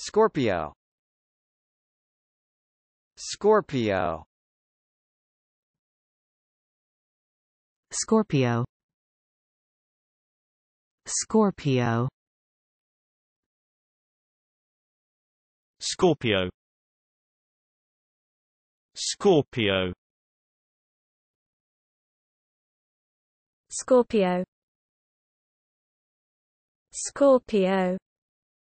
Scorpio Scorpio Scorpio Scorpio Scorpio Scorpio Scorpio Scorpio